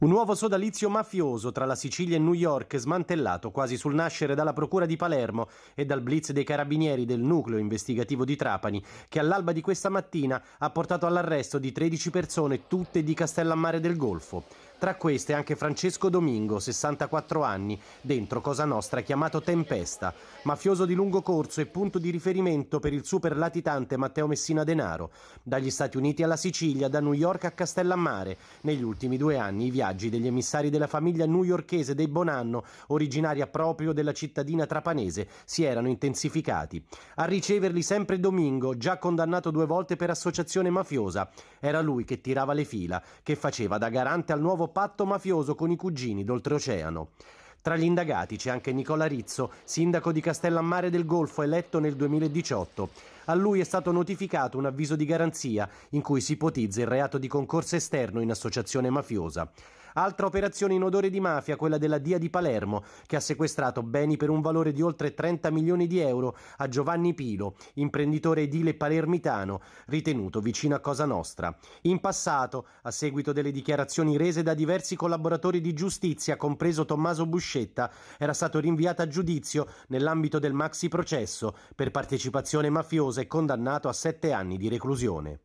Un nuovo sodalizio mafioso tra la Sicilia e New York, smantellato quasi sul nascere dalla Procura di Palermo e dal blitz dei carabinieri del nucleo investigativo di Trapani, che all'alba di questa mattina ha portato all'arresto di 13 persone, tutte di Castellammare del Golfo. Tra queste anche Francesco Domingo, 64 anni, dentro Cosa Nostra chiamato Tempesta, mafioso di lungo corso e punto di riferimento per il super latitante Matteo Messina Denaro, dagli Stati Uniti alla Sicilia, da New York a Castellammare. Negli ultimi due anni i viaggi degli emissari della famiglia newyorchese dei Bonanno, originaria proprio della cittadina trapanese, si erano intensificati. A riceverli sempre Domingo, già condannato due volte per associazione mafiosa. Era lui che tirava le fila, che faceva da garante al nuovo patto mafioso con i cugini d'oltreoceano. Tra gli indagati c'è anche Nicola Rizzo, sindaco di Castellammare del Golfo, eletto nel 2018 a lui è stato notificato un avviso di garanzia in cui si ipotizza il reato di concorso esterno in associazione mafiosa. Altra operazione in odore di mafia, quella della DIA di Palermo, che ha sequestrato beni per un valore di oltre 30 milioni di euro a Giovanni Pilo, imprenditore edile palermitano, ritenuto vicino a Cosa Nostra. In passato, a seguito delle dichiarazioni rese da diversi collaboratori di giustizia, compreso Tommaso Buscetta, era stato rinviato a giudizio nell'ambito del maxi processo per partecipazione mafiosa Mendoza è condannato a sette anni di reclusione.